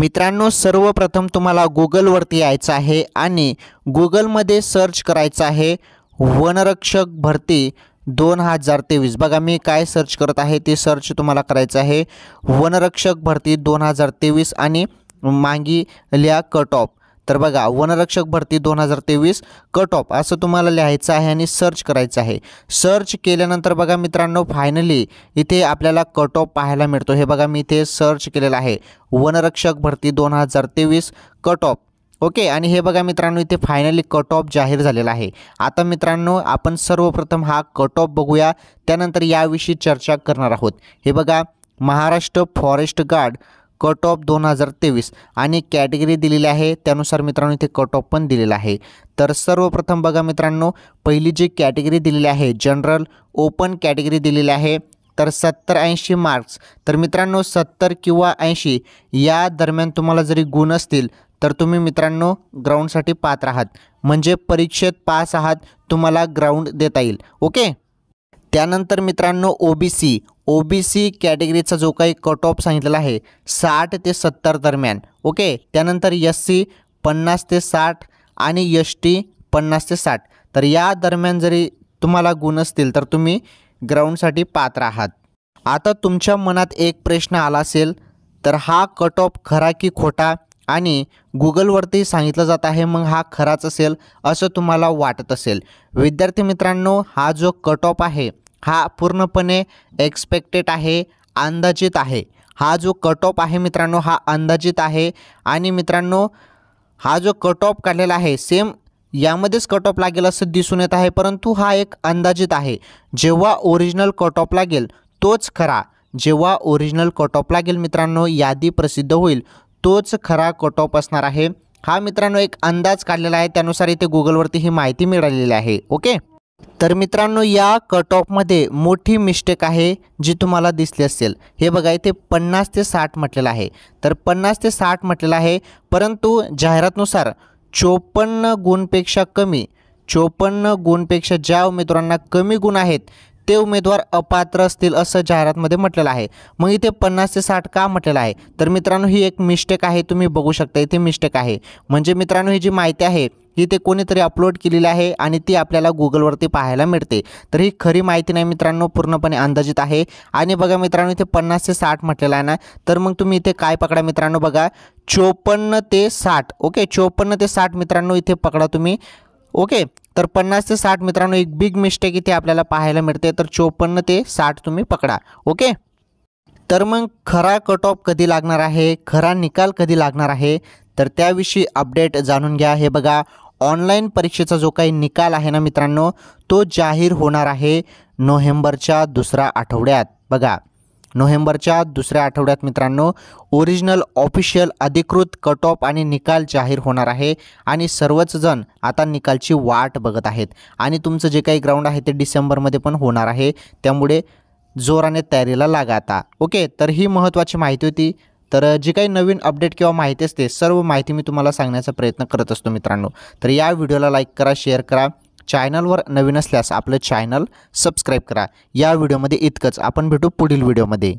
मित्रांनो सर्वप्रथम तुम्हाला गुगलवरती यायचं आहे आणि गुगलमध्ये सर्च करायचं आहे वनरक्षक भरती दोन हजार तेवीस बघा मी काय सर्च करत आहे ते सर्च तुम्हाला करायचं आहे वनरक्षक भरती दोन हजार तेवीस आणि मांगी लिया कट ऑफ तर बघा वनरक्षक भरती दोन हजार तेवीस कट ऑफ असं तुम्हाला लिहायचं आहे आणि सर्च करायचं आहे सर्च केल्यानंतर बघा मित्रांनो फायनली इथे आपल्याला कट ऑफ पाहायला मिळतो हे बघा मी इथे सर्च केलेलं आहे वनरक्षक भरती दोन हजार तेवीस कट ऑफ ओके आणि हे बघा मित्रांनो इथे फायनली कट ऑफ जाहीर झालेला आहे आता मित्रांनो आपण सर्वप्रथम हा कट ऑफ बघूया त्यानंतर याविषयी चर्चा करणार आहोत हे बघा Maharashtra forest guard cut off दोन हजार तेवीस आणि कॅटेगरी दिलेली आहे त्यानुसार मित्रांनो इथे कट ऑफ पण दिलेला आहे तर सर्वप्रथम बघा मित्रांनो पहिली जी कॅटेगरी दिलेली आहे जनरल ओपन कॅटेगरी दिलेली आहे तर सत्तर ऐंशी मार्क्स तर मित्रांनो सत्तर किंवा ऐंशी या दरम्यान तुम्हाला जरी गुण असतील तर तुम्ही मित्रांनो ग्राउंडसाठी पात्र आहात म्हणजे परीक्षेत पास आहात तुम्हाला ग्राउंड देता येईल ओके त्यानंतर मित्रांनो O B C O B C कॅटेगरीचा जो काही कट ऑफ सांगितलेला आहे साठ ते सत्तर दरम्यान ओके त्यानंतर एस सी पन्नास ते साठ आणि एस टी पन्नास ते साठ तर या दरम्यान जरी तुम्हाला गुण असतील तर तुम्ही ग्राउंडसाठी पात्र आहात आता तुमच्या मनात एक प्रश्न आला असेल तर हा कट ऑफ खरा की खोटा आणि गुगलवरती सांगितलं जात आहे मग हा खराच असेल असं तुम्हाला वाटत असेल विद्यार्थी मित्रांनो हा जो कट ऑफ आहे हा पूर्णपणे एक्सपेक्टेड आहे अंदाजित आहे हा जो कट ऑफ आहे मित्रांनो हा अंदाजित आहे आणि मित्रांनो हा जो कट ऑफ काढलेला आहे सेम यामध्येच कट ऑफ लागेल असं दिसून येत आहे परंतु हा एक अंदाजित आहे जेव्हा ओरिजिनल कट ऑफ लागेल तोच खरा जेव्हा ओरिजिनल कट ऑफ लागेल मित्रांनो यादी प्रसिद्ध होईल तोच खरा कट ऑफ असणार आहे हा मित्रांनो एक अंदाज काढलेला आहे त्यानुसार इथे गुगलवरती ही माहिती मिळालेली आहे ओके तर मित्रांनो या कट ऑफमध्ये मोठी मिस्टेक आहे जी तुम्हाला दिसली असेल हे बघा इथे पन्नास ते साठ म्हटलेलं आहे तर पन्नास ते साठ म्हटलेलं आहे परंतु जाहिरातनुसार चोपन्न गुणपेक्षा कमी चोपन्न गुणपेक्षा ज्या उमेदवारांना कमी गुण आहेत ते उमेदवार अपात्र असतील असं जाहिरातमध्ये म्हटलेलं आहे मग इथे पन्नास ते साठ का म्हटलेलं आहे तर मित्रांनो ही एक मिस्टेक आहे तुम्ही बघू शकता इथे मिस्टेक आहे म्हणजे मित्रांनो ही जी माहिती आहे इथे कोणीतरी अपलोड केलेली आहे आणि ती आपल्याला गुगलवरती पाहायला मिळते तर ही खरी माहिती नाही मित्रांनो पूर्णपणे अंदाजित आहे आणि बघा मित्रांनो इथे पन्नास ते साठ म्हटलेलं आहे ना तर मग तुम्ही इथे काय पकडा मित्रांनो बघा चोपन्न ते साठ ओके चोपन्न ते साठ मित्रांनो इथे पकडा तुम्ही ओके तर पन्नास ते साठ मित्रांनो एक बिग मिस्टेक इथे आपल्याला पाहायला मिळते तर चोपन्न ते साठ तुम्ही पकडा ओके तर मग खरा कट ऑफ कधी लागणार आहे खरा निकाल कधी लागणार आहे तर त्याविषयी अपडेट जाणून घ्या हे बघा ऑनलाईन परीक्षेचा जो काही निकाल आहे ना मित्रांनो तो जाहीर होणार आहे नोव्हेंबरच्या दुसऱ्या आठवड्यात बघा नोव्हेंबरच्या दुसऱ्या आठवड्यात मित्रांनो ओरिजिनल ऑफिशियल अधिकृत कट ऑफ आणि निकाल जाहीर होणार आहे आणि सर्वच जण आता निकालची वाट बघत आहेत आणि तुमचं जे काही ग्राउंड आहे ते डिसेंबरमध्ये पण होणार आहे त्यामुळे जोराने तयारीला लागा आता ओके तर ही महत्त्वाची माहिती होती तर जे काही नवीन अपडेट किंवा माहिती असते सर्व माहिती मी तुम्हाला सांगण्याचा प्रयत्न करत असतो मित्रांनो तर या व्हिडिओला लाईक करा शेअर करा चॅनलवर नवीन असल्यास आपलं चॅनल सबस्क्राईब करा या व्हिडिओमध्ये इतकंच आपण भेटू पुढील व्हिडिओमध्ये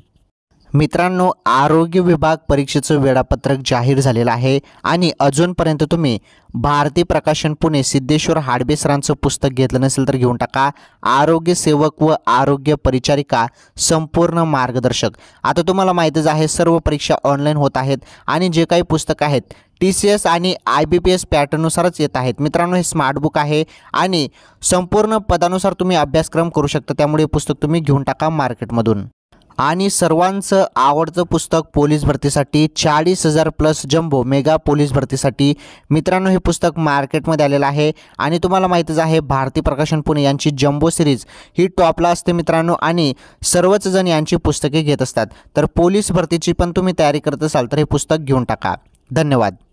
मित्रांनो आरोग्य विभाग परीक्षेचं वेळापत्रक जाहीर झालेलं आहे आणि अजूनपर्यंत तुम्ही भारती प्रकाशन पुणे सिद्धेश्वर हाडबेसरांचं पुस्तक घेतलं नसेल तर घेऊन टाका आरोग्य सेवक व आरोग्य परिचारिका संपूर्ण मार्गदर्शक आता तुम्हाला माहितीच आहे सर्व परीक्षा ऑनलाईन होत आहेत आणि जे काही पुस्तकं आहेत टी सी एस आणि आय बी पी एस पॅटर्ननुसारच येत आहेत मित्रांनो हे स्मार्ट बुक आहे आणि संपूर्ण पदानुसार तुम्ही अभ्यासक्रम करू शकता त्यामुळे पुस्तक तुम्ही घेऊन टाका मार्केटमधून आणि सर्वांचं आवडतं पुस्तक पोलीस भरतीसाठी चाळीस हजार प्लस जम्बो मेगा पोलीस भरतीसाठी मित्रांनो हे पुस्तक मार्केटमध्ये आलेलं आहे आणि तुम्हाला माहितीच आहे भारती प्रकाशन पुणे यांची जम्बो सिरीज ही टॉपला असते मित्रांनो आणि सर्वच जण यांची पुस्तके घेत असतात तर पोलीस भरतीची पण तुम्ही तयारी करत असाल तर हे पुस्तक घेऊन टाका धन्यवाद